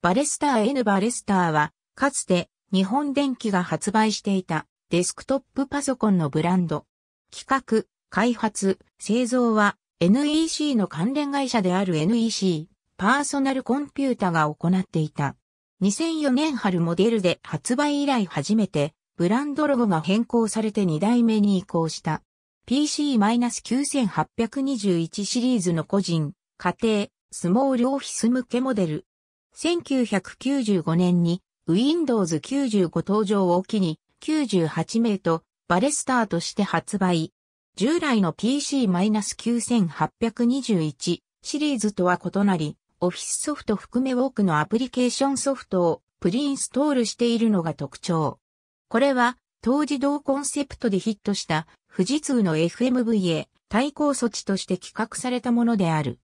バレスター N バレスターは、かつて日本電機が発売していたデスクトップパソコンのブランド。企画、開発、製造は NEC の関連会社である NEC パーソナルコンピュータが行っていた。2004年春モデルで発売以来初めてブランドロゴが変更されて2代目に移行した PC-9821 シリーズの個人、家庭、スモールオフィス向けモデル1995年に Windows 95登場を機に98名とバレスターとして発売。従来の PC-9821 シリーズとは異なり、オフィスソフト含め多くのアプリケーションソフトをプリインストールしているのが特徴。これは当時同コンセプトでヒットした富士通の FMV a 対抗措置として企画されたものである。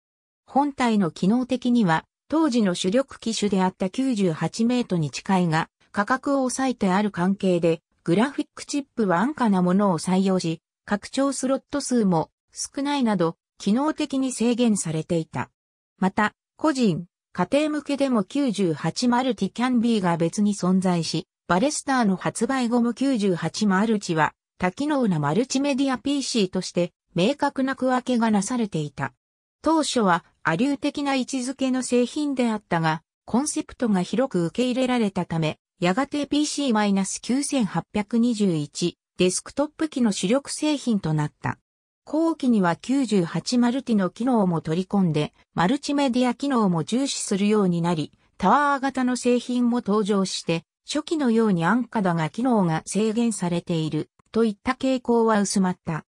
本体の機能的には当時の主力機種であった98メートに近いが、価格を抑えてある関係で、グラフィックチップは安価なものを採用し、拡張スロット数も少ないなど、機能的に制限されていた。また、個人、家庭向けでも98マルチキャンビーが別に存在し、バレスターの発売後も98マルチは多機能なマルチメディア PC として明確な区分けがなされていた。当初はア流的な位置づけの製品であったが、コンセプトが広く受け入れられたため、やがて PC-9821 デスクトップ機の主力製品となった。後期には98マルティの機能も取り込んで、マルチメディア機能も重視するようになり、タワー型の製品も登場して、初期のように安価だが機能が制限されているといった傾向は薄まった。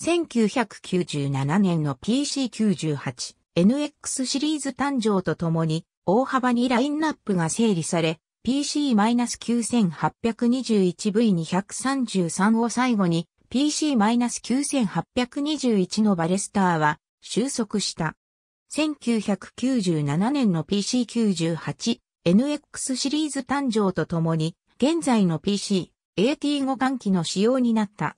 1997年の PC98、NX シリーズ誕生とともに、大幅にラインナップが整理され、PC-9821V233 を最後に PC-9821 のバレスターは収束した。1997年の PC98、NX シリーズ誕生とともに現在の PC、AT5 換気の仕様になった。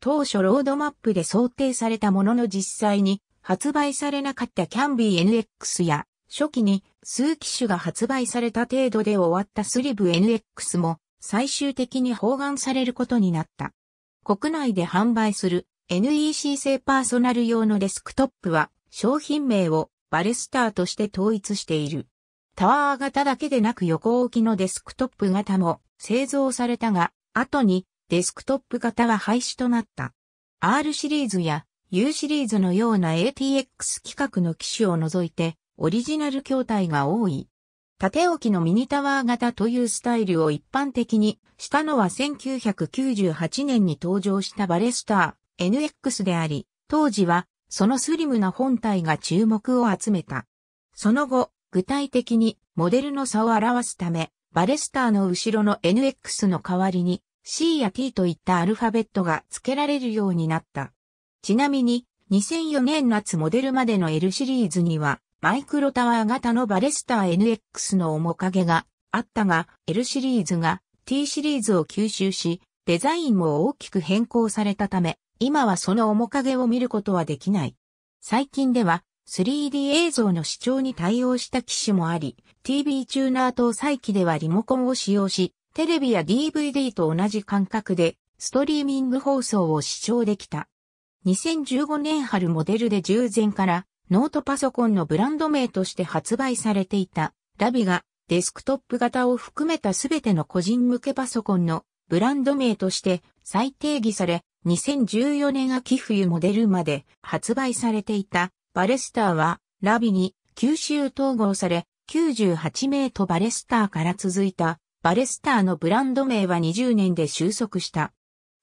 当初ロードマップで想定されたものの実際に発売されなかったキャンビー NX や初期に数機種が発売された程度で終わったスリブ NX も最終的に包含されることになった。国内で販売する NEC 製パーソナル用のデスクトップは商品名をバレスターとして統一している。タワー型だけでなく横置きのデスクトップ型も製造されたが、後にデスクトップ型は廃止となった。R シリーズや U シリーズのような ATX 規格の機種を除いて、オリジナル筐体が多い。縦置きのミニタワー型というスタイルを一般的にしたのは1998年に登場したバレスター NX であり、当時はそのスリムな本体が注目を集めた。その後、具体的にモデルの差を表すため、バレスターの後ろの NX の代わりに C や T といったアルファベットが付けられるようになった。ちなみに、2004年夏モデルまでの L シリーズには、マイクロタワー型のバレスター NX の面影があったが、L シリーズが T シリーズを吸収し、デザインも大きく変更されたため、今はその面影を見ることはできない。最近では 3D 映像の視聴に対応した機種もあり、TV チューナーと再機ではリモコンを使用し、テレビや DVD と同じ感覚でストリーミング放送を視聴できた。2015年春モデルで従前からノートパソコンのブランド名として発売されていたラビがデスクトップ型を含めたすべての個人向けパソコンのブランド名として再定義され2014年秋冬モデルまで発売されていたバレスターはラビに吸収統合され98名とバレスターから続いたバレスターのブランド名は20年で収束した。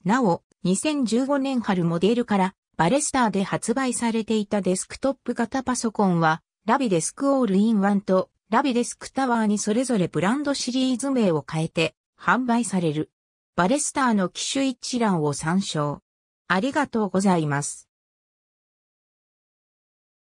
なお、2015年春モデルからバレスターで発売されていたデスクトップ型パソコンは、ラビデスクオールインワンとラビデスクタワーにそれぞれブランドシリーズ名を変えて販売される。バレスターの機種一覧を参照。ありがとうございます。